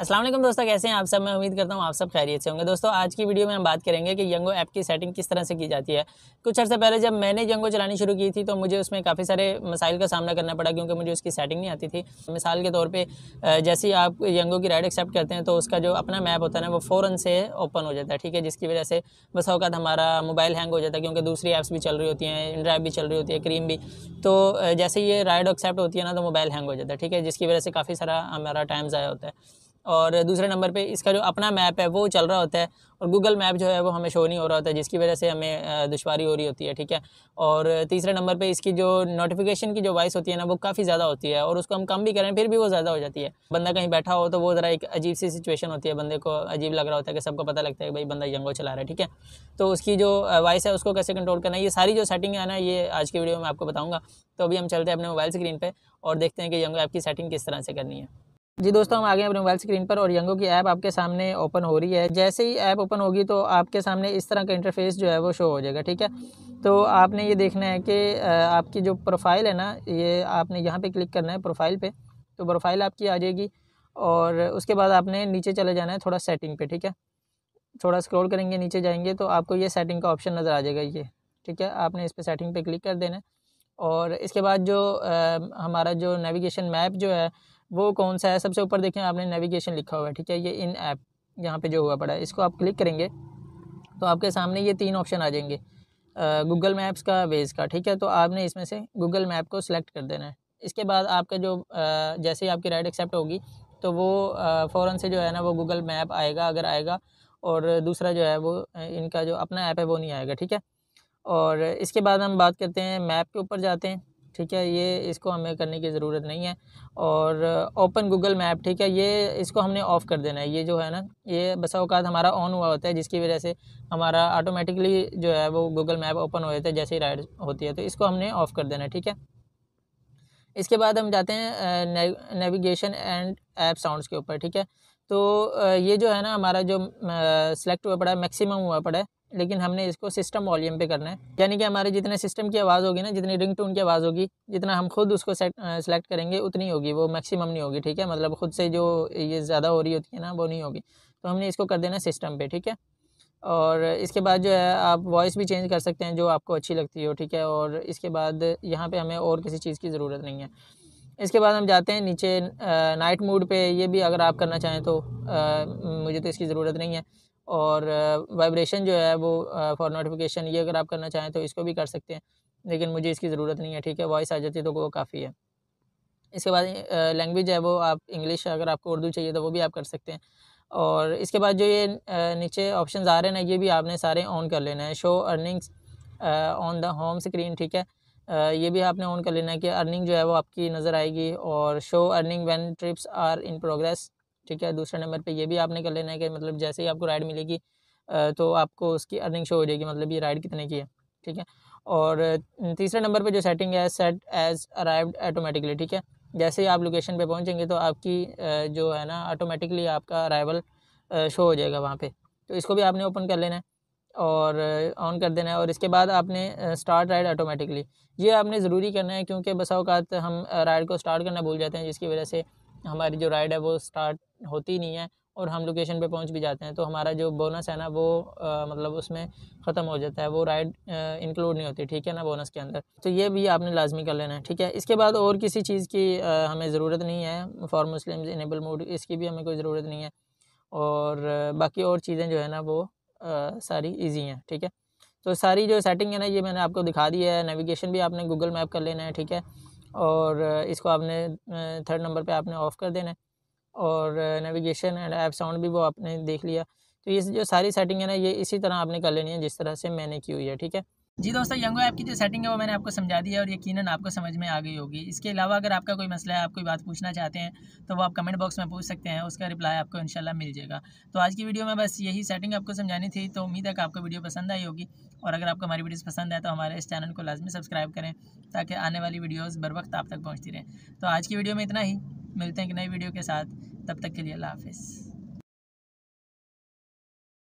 असलम दोस्तों कैसे हैं आप सब मैं उम्मीद करता हूँ आप सब खैरियत से होंगे दोस्तों आज की वीडियो में हम बात करेंगे कि यंगो ऐप की सेटिंग किस तरह से की जाती है कुछ अर्से पहले जब मैंने यंगो चलानी शुरू की थी तो मुझे उसमें काफ़ी सारे मसाइल का सामना करना पड़ा क्योंकि मुझे उसकी सेटिंग नहीं आती थी मिसाल के तौर पर जैसे ही आप यंगो की राइड एक्सेप्ट करते हैं तो उसका जो अपना मैप होता है ना वो फ़ौरन से ओपन हो जाता है ठीक है जिसकी वजह से बस अवकात हमारा मोबाइल हैंग हो जाता है क्योंकि दूसरी ऐप्स भी चल रही होती हैं इंड्राइव भी चल रही होती है क्रीम भी तो जैसे ये राइड एक्सेप्ट होती है ना तो मोबाइल हैंग हो जाता है ठीक है जिसकी वजह से काफ़ी सारा हमारा टाइम ज़ाया होता है और दूसरे नंबर पे इसका जो अपना मैप है वो चल रहा होता है और गूगल मैप जो है वो हमें शो नहीं हो रहा होता है जिसकी वजह से हमें दुशारी हो रही होती है ठीक है और तीसरे नंबर पे इसकी जो नोटिफिकेशन की जो वॉइस होती है ना वो काफ़ी ज़्यादा होती है और उसको हम कम भी करें फिर भी वो ज़्यादा हो जाती है बंदा कहीं बैठा हो तो वो ज़रा एक अजीब सी सिचुएशन होती है बंदे को अजीब लग रहा होता है कि सबको पता लगता है कि भाई बंदा यंगो चला रहा है ठीक है तो उसकी जो वॉइस है उसको कैसे कंट्रोल करना है ये सारी जो सेटिंग है ना ये आज की वीडियो में आपको बताऊँगा तो अभी हम चलते हैं अपने मोबाइल स्क्रीन पर और देखते हैं कि यंगो ऐप की सेटिंग किस तरह से करनी है जी दोस्तों हम आगे अपने मोबाइल स्क्रीन पर और यंगो की ऐप आपके सामने ओपन हो रही है जैसे ही ऐप ओपन होगी तो आपके सामने इस तरह का इंटरफेस जो है वो शो हो जाएगा ठीक है तो आपने ये देखना है कि आपकी जो प्रोफाइल है ना ये आपने यहाँ पे क्लिक करना है प्रोफाइल पे तो प्रोफाइल आपकी आ जाएगी और उसके बाद आपने नीचे चले जाना है थोड़ा सेटिंग पे ठीक है थोड़ा स्क्रोल करेंगे नीचे जाएंगे तो आपको ये सेटिंग का ऑप्शन नज़र आ जाएगा ये ठीक है आपने इस पर सेटिंग पर क्लिक कर देना है और इसके बाद जो हमारा जो नेविगेशन मैप जो है वो कौन सा है सबसे ऊपर देखें आपने नेविगेशन लिखा हुआ है ठीक है ये इन ऐप यहाँ पे जो हुआ पड़ा है इसको आप क्लिक करेंगे तो आपके सामने ये तीन ऑप्शन आ जाएंगे गूगल मैप्स का वेज का ठीक है तो आपने इसमें से गूगल मैप को सिलेक्ट कर देना है इसके बाद आपका जो आ, जैसे ही आपकी राइड एक्सेप्ट होगी तो वो फ़ौर से जो है ना वो गूगल मैप आएगा अगर आएगा और दूसरा जो है वो इनका जो अपना ऐप है वो नहीं आएगा ठीक है और इसके बाद हम बात करते हैं मैप के ऊपर जाते हैं ठीक है ये इसको हमें करने की ज़रूरत नहीं है और ओपन गूगल मैप ठीक है ये इसको हमने ऑफ़ कर देना है ये जो है ना ये बसा अवकात हमारा ऑन हुआ होता है जिसकी वजह से हमारा ऑटोमेटिकली जो है वो गूगल मैप ओपन हो जाता है जैसे ही राइड होती है तो इसको हमने ऑफ़ कर देना है ठीक है इसके बाद हम जाते हैं नेविगेशन एंड ऐप साउंडस के ऊपर ठीक है तो ये जो है ना हमारा जो सिलेक्ट हुआ पड़ा है मैक्सिमम हुआ पड़ा है लेकिन हमने इसको सिस्टम वॉल्यूम पे करना है यानी कि हमारे जितने सिस्टम की आवाज़ होगी ना जितनी रिंग टून की आवाज़ होगी जितना हम खुद उसको सेलेक्ट करेंगे उतनी होगी वो मैक्सिमम नहीं होगी ठीक है मतलब खुद से जो ये ज़्यादा हो रही होती है ना वो नहीं होगी तो हमने इसको कर देना सिस्टम पर ठीक है और इसके बाद जो है आप वॉइस भी चेंज कर सकते हैं जो आपको अच्छी लगती हो ठीक है और इसके बाद यहाँ पर हमें और किसी चीज़ की ज़रूरत नहीं है इसके बाद हम जाते हैं नीचे नाइट मोड पे ये भी अगर आप करना चाहें तो आ, मुझे तो इसकी ज़रूरत नहीं है और वाइब्रेशन जो है वो फॉर नोटिफिकेशन ये अगर आप करना चाहें तो इसको भी कर सकते हैं लेकिन मुझे इसकी ज़रूरत नहीं है ठीक है वॉइस आ जाती है तो वो काफ़ी है इसके बाद लैंग्वेज है वो आप इंग्लिश अगर आपको उर्दू चाहिए तो वो भी आप कर सकते हैं और इसके बाद जो ये नीचे ऑप्शन आ रहे हैं ना ये भी आपने सारे ऑन कर लेना है show earnings on the home screen ठीक है ये भी आपने ऑन कर लेना है कि अर्निंग जो है वो आपकी नज़र आएगी और show earning on trips are in progress ठीक है दूसरे नंबर पे ये भी आपने कर लेना है कि मतलब जैसे ही आपको राइड मिलेगी तो आपको उसकी अर्निंग शो हो जाएगी मतलब ये राइड कितने की है ठीक है और तीसरे नंबर पे जो सेटिंग है सेट एज अराइव्ड ऑटोमेटिकली ठीक है जैसे ही आप लोकेशन पे पहुंचेंगे तो आपकी जो है ना ऑटोमेटिकली आपका अराइवल शो हो जाएगा वहाँ पे तो इसको भी आपने ओपन कर लेना है और ऑन कर देना है और इसके बाद आपने स्टार्ट राइड ऑटोमेटिकली ये आपने ज़रूरी करना है क्योंकि बस अवकात हम राइड को स्टार्ट करना भूल जाते हैं जिसकी वजह से हमारी जो राइड है वो स्टार्ट होती नहीं है और हम लोकेशन पे पहुंच भी जाते हैं तो हमारा जो बोनस है ना वो आ, मतलब उसमें ख़त्म हो जाता है वो राइड इंक्लूड नहीं होती ठीक है ना बोनस के अंदर तो ये भी आपने लाजमी कर लेना है ठीक है इसके बाद और किसी चीज़ की आ, हमें ज़रूरत नहीं है फॉर मुस्लिम इनेबल मूड इसकी भी हमें कोई ज़रूरत नहीं है और बाकी और चीज़ें जो है ना वो आ, सारी ईजी हैं ठीक है तो सारी जो सेटिंग है ना ये मैंने आपको दिखा दी है नेविगेशन भी आपने गूगल मैप कर लेना है ठीक है और इसको आपने थर्ड नंबर पर आपने ऑफ़ कर देना है और नेविगेशन एंड ऐप साउंड भी वो आपने देख लिया तो ये जो सारी सेटिंग है ना ये इसी तरह आपने कर लेनी है जिस तरह से मैंने की हुई है ठीक है जी दोस्तों यंगो ऐप की जो सेटिंग है वो मैंने आपको समझा दी है और यकीन आपको समझ में आ गई होगी इसके अलावा अगर आपका कोई मसला है आप कोई बात पूछना चाहते हैं तो वो आप कमेंट बॉक्स में पूछ सकते हैं उसका रिप्लाई आपको इंशाल्लाह मिल जाएगा तो आज की वीडियो में बस यही सेटिंग आपको समझानी थी तो उम्मीद है कि आपको वीडियो पसंद आई होगी और अगर आपको हमारी वीडियोज़ पसंद है तो हमारे इस चैनल को लाजमी सब्सक्राइब करें ताकि आने वाली वीडियोज़ बर वक्त आप तक पहुँचती रहें तो आज की वीडियो में इतना ही मिलते हैं एक नई वीडियो के साथ तब तक के लिए अल्लाह हाफिज़